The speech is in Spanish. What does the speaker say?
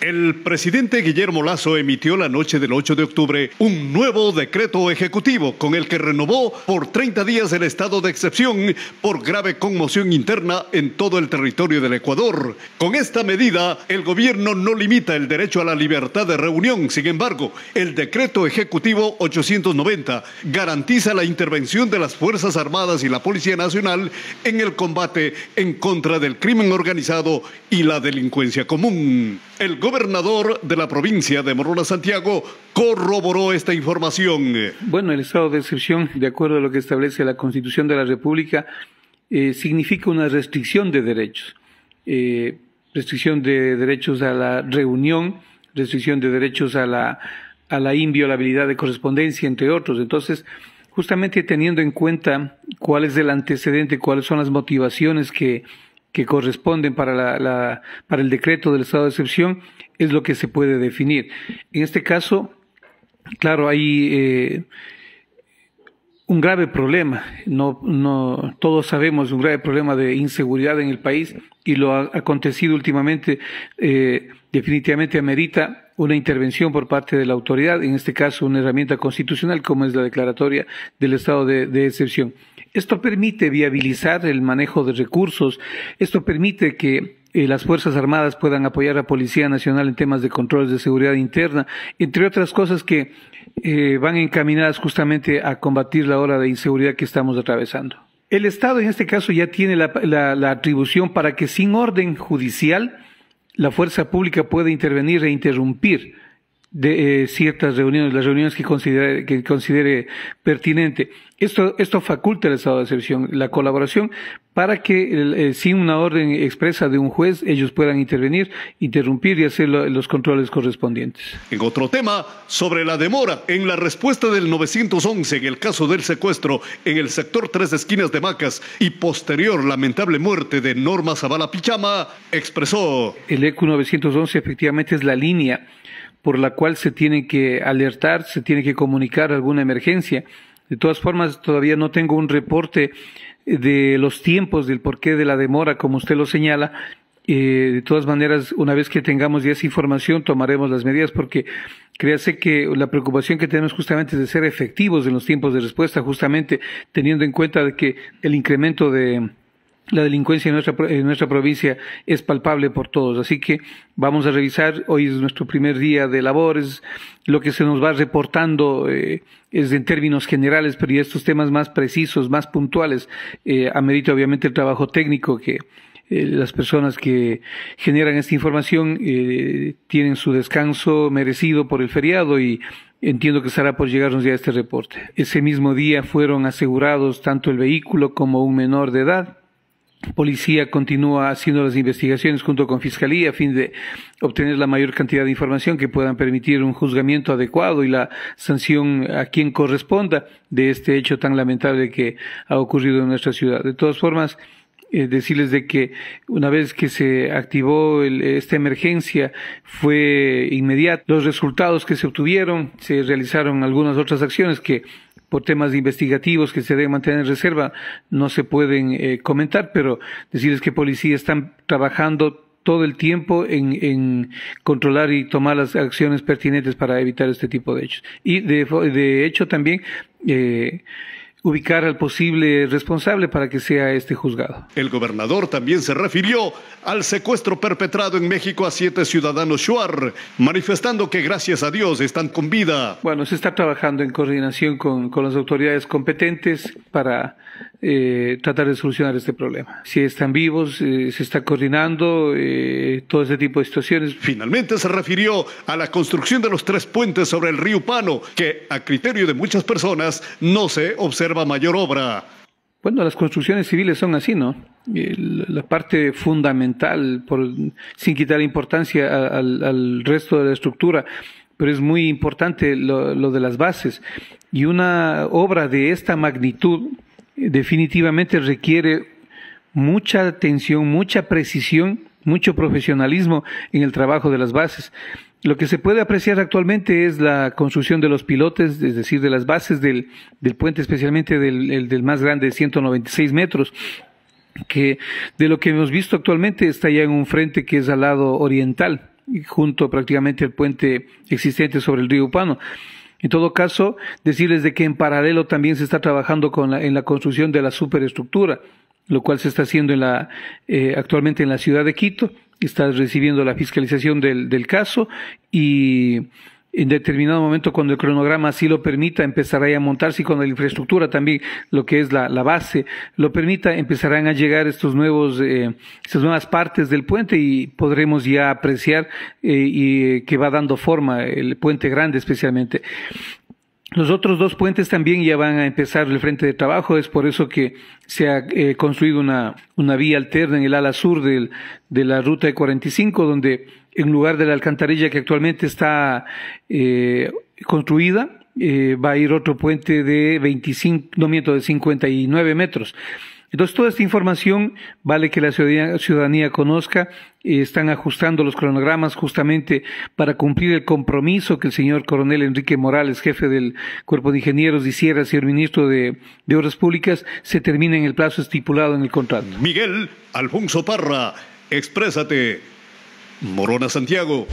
El presidente Guillermo Lazo emitió la noche del 8 de octubre un nuevo decreto ejecutivo con el que renovó por 30 días el estado de excepción por grave conmoción interna en todo el territorio del Ecuador. Con esta medida, el gobierno no limita el derecho a la libertad de reunión. Sin embargo, el decreto ejecutivo 890 garantiza la intervención de las Fuerzas Armadas y la Policía Nacional en el combate en contra del crimen organizado y la delincuencia común gobernador de la provincia de Morona Santiago corroboró esta información. Bueno, el estado de excepción, de acuerdo a lo que establece la Constitución de la República, eh, significa una restricción de derechos. Eh, restricción de derechos a la reunión, restricción de derechos a la inviolabilidad de correspondencia, entre otros. Entonces, justamente teniendo en cuenta cuál es el antecedente, cuáles son las motivaciones que que corresponden para, la, la, para el decreto del estado de excepción es lo que se puede definir. En este caso, claro, hay... Eh, un grave problema. No, no, todos sabemos un grave problema de inseguridad en el país y lo ha acontecido últimamente eh, definitivamente amerita una intervención por parte de la autoridad, en este caso una herramienta constitucional como es la declaratoria del estado de, excepción. Esto permite viabilizar el manejo de recursos, esto permite que eh, las Fuerzas Armadas puedan apoyar a la Policía Nacional en temas de controles de seguridad interna, entre otras cosas que eh, van encaminadas justamente a combatir la ola de inseguridad que estamos atravesando. El Estado en este caso ya tiene la atribución para que sin orden judicial la fuerza pública pueda intervenir e interrumpir de eh, ciertas reuniones, las reuniones que considere, que considere pertinente. Esto, esto faculta el estado de excepción, la colaboración, para que eh, sin una orden expresa de un juez ellos puedan intervenir, interrumpir y hacer los controles correspondientes. En otro tema, sobre la demora en la respuesta del 911 en el caso del secuestro en el sector Tres Esquinas de Macas y posterior lamentable muerte de Norma Zavala Pichama, expresó. El e ECU 911 efectivamente es la línea por la cual se tiene que alertar, se tiene que comunicar alguna emergencia. De todas formas, todavía no tengo un reporte de los tiempos, del porqué de la demora, como usted lo señala. Eh, de todas maneras, una vez que tengamos ya esa información, tomaremos las medidas, porque créase que la preocupación que tenemos justamente es de ser efectivos en los tiempos de respuesta, justamente teniendo en cuenta que el incremento de, la delincuencia en nuestra, provincia es palpable por todos. Así que vamos a revisar, hoy es nuestro primer día de labores, lo que se nos va reportando eh, es en términos generales, pero estos temas más precisos, más puntuales, eh, amerita obviamente el trabajo técnico que eh, las personas que generan esta información tienen su descanso merecido por el feriado y Entiendo que estará por llegarnos ya este reporte. Ese mismo día fueron asegurados tanto el vehículo como un menor de edad. Policía continúa haciendo las investigaciones junto con Fiscalía a fin de obtener la mayor cantidad de información que puedan permitir un juzgamiento adecuado y la sanción a quien corresponda de este hecho tan lamentable que ha ocurrido en nuestra ciudad. De todas formas, eh, decirles de que una vez que se activó esta emergencia fue inmediato. Los resultados que se obtuvieron, se realizaron algunas otras acciones que por temas investigativos que se deben mantener en reserva, no se pueden eh, comentar, pero decirles que policías están trabajando todo el tiempo en, controlar y tomar las acciones pertinentes para evitar este tipo de hechos. Y de, de hecho también eh, ubicar al posible responsable para que sea este juzgado. El gobernador también se refirió al secuestro perpetrado en México a siete ciudadanos Shuar, manifestando que gracias a Dios están con vida. Bueno, se está trabajando en coordinación con, con las autoridades competentes para eh, tratar de solucionar este problema. Si están vivos, eh, se está coordinando eh, todo ese tipo de situaciones. Finalmente se refirió a la construcción de los tres puentes sobre el río Pano, que a criterio de muchas personas no se observa mayor obra. Bueno, las construcciones civiles son así, ¿no? La parte fundamental, sin quitar importancia al, resto de la estructura, pero es muy importante lo de las bases. Y una obra de esta magnitud, definitivamente requiere mucha atención, mucha precisión, mucho profesionalismo en el trabajo de las bases. Lo que se puede apreciar actualmente es la construcción de los pilotes, es decir, de las bases del, puente, especialmente del, del más grande de 196 metros, que de lo que hemos visto actualmente está ya en un frente que es al lado oriental, junto prácticamente al puente existente sobre el río Upano. En todo caso, decirles de que en paralelo también se está trabajando con en la construcción de la superestructura, lo cual se está haciendo en la, eh, actualmente en la ciudad de Quito. Está recibiendo la fiscalización del, del caso y en determinado momento, cuando el cronograma así lo permita, empezará a montarse y cuando la infraestructura también, lo que es la, base, lo permita, empezarán a llegar estos nuevos, eh, estas nuevas partes del puente y podremos ya apreciar eh, y, eh, que va dando forma el puente grande especialmente. Los otros dos puentes también ya van a empezar el frente de trabajo, es por eso que se ha eh, construido una, una vía alterna en el ala sur del, de la ruta de 45, donde en lugar de la alcantarilla que actualmente está eh, construida, eh, va a ir otro puente de 25, no miento, de 59 metros. Entonces, toda esta información vale que la ciudadanía, conozca. Eh, están ajustando los cronogramas justamente para cumplir el compromiso que el señor coronel Enrique Morales, jefe del Cuerpo de Ingenieros hiciera, Sierra, señor ministro de, de Obras Públicas, se termina en el plazo estipulado en el contrato. Miguel Alfonso Parra, exprésate. Morona Santiago.